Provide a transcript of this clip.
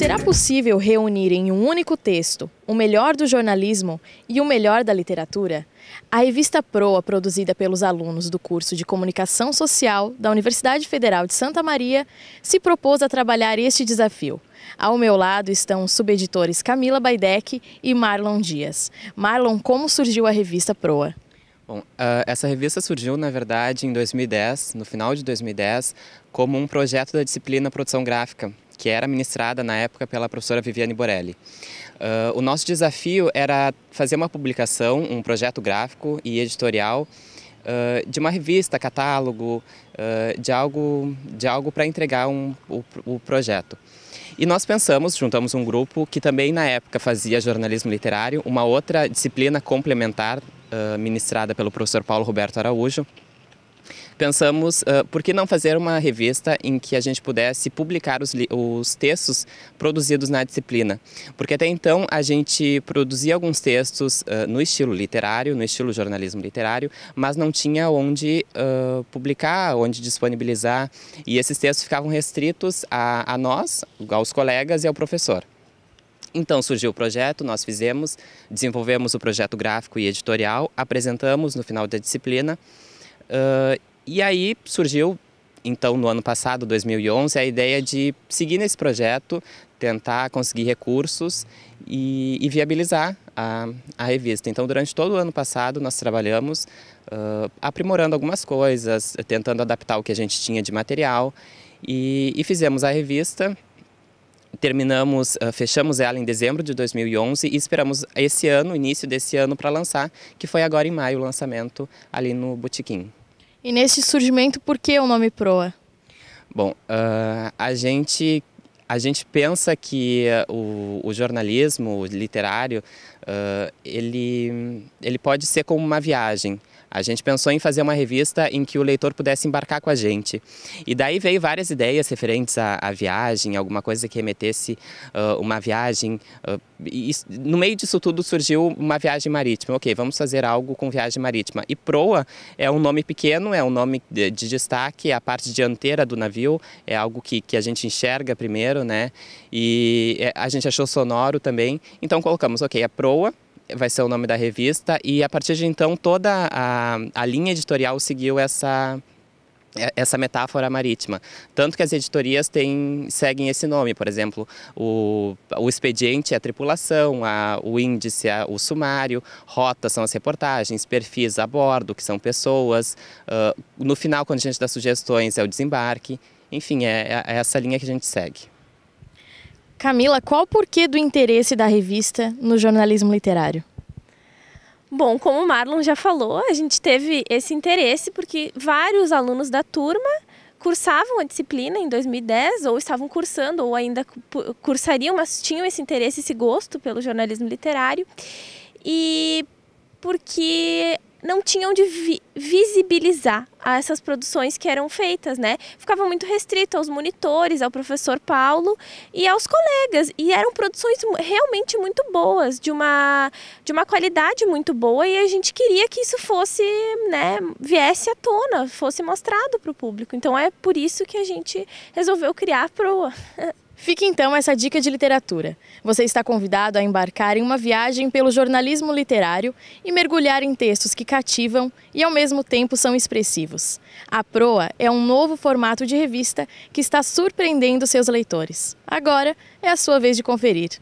Será possível reunir em um único texto o melhor do jornalismo e o melhor da literatura? A revista Proa, produzida pelos alunos do curso de Comunicação Social da Universidade Federal de Santa Maria, se propôs a trabalhar este desafio. Ao meu lado estão os subeditores Camila Baidec e Marlon Dias. Marlon, como surgiu a revista Proa? Bom, ah, essa revista surgiu, na verdade, em 2010, no final de 2010, como um projeto da disciplina Produção Gráfica, que era ministrada na época pela professora Viviane Borelli. Uh, o nosso desafio era fazer uma publicação, um projeto gráfico e editorial uh, de uma revista, catálogo, uh, de algo, de algo para entregar um, o, o projeto. E nós pensamos, juntamos um grupo que também na época fazia jornalismo literário, uma outra disciplina complementar ministrada pelo professor Paulo Roberto Araújo, pensamos uh, por que não fazer uma revista em que a gente pudesse publicar os, os textos produzidos na disciplina. Porque até então a gente produzia alguns textos uh, no estilo literário, no estilo jornalismo literário, mas não tinha onde uh, publicar, onde disponibilizar. E esses textos ficavam restritos a, a nós, aos colegas e ao professor. Então surgiu o projeto, nós fizemos, desenvolvemos o projeto gráfico e editorial, apresentamos no final da disciplina uh, e aí surgiu, então, no ano passado, 2011, a ideia de seguir nesse projeto, tentar conseguir recursos e, e viabilizar a, a, revista. Então, durante todo o ano passado, nós trabalhamos uh, aprimorando algumas coisas, tentando adaptar o que a gente tinha de material e, e fizemos a revista terminamos, ah, fechamos ela em dezembro de 2011 e esperamos esse ano, início desse ano, para lançar, que foi agora em maio o lançamento ali no Botequim. E nesse surgimento, por que o nome Proa? Bom, uh, a gente a gente pensa que uh, o, o, jornalismo o literário uh, ele ele pode ser como uma viagem a gente pensou em fazer uma revista em que o leitor pudesse embarcar com a gente. E daí veio várias ideias referentes à, à viagem, alguma coisa que remetesse uh, uma viagem. Uh, e no meio disso tudo surgiu uma viagem marítima. Ok, vamos fazer algo com viagem marítima. E proa é um nome pequeno, é um nome de, de destaque, é a parte dianteira do navio, é algo que, que a gente enxerga primeiro, né? E é, a gente achou sonoro também. Então colocamos, ok, a proa vai ser o nome da revista, e a partir de então toda a, a linha editorial seguiu essa, é, essa metáfora marítima. Tanto que as editorias têm, seguem esse nome, por exemplo, o, o expediente é a tripulação, a, o índice é o sumário, rotas são as reportagens, perfis a bordo, que são pessoas, uh, no final, quando a gente dá sugestões, é o desembarque. Enfim, é, é essa linha que a gente segue. Camila, qual o porquê do interesse da revista no jornalismo literário? Bom, como o Marlon já falou, a gente teve esse interesse porque vários alunos da turma cursavam a disciplina em 2010 ou estavam cursando ou ainda cursariam, mas tinham esse interesse, esse gosto pelo jornalismo literário. E porque não tinham de vi visibilizar essas produções que eram feitas, né? Ficava muito restrito aos monitores, ao professor Paulo e aos colegas. E eram produções realmente muito boas, de uma, de uma qualidade muito boa, e a gente queria que isso fosse, né, viesse à tona, fosse mostrado para o público. Então é por isso que a gente resolveu criar a proa. Fique então essa dica de literatura. Você está convidado a embarcar em uma viagem pelo jornalismo literário e mergulhar em textos que cativam e ao mesmo tempo são expressivos. A Proa é um novo formato de revista que está surpreendendo seus leitores. Agora é a sua vez de conferir.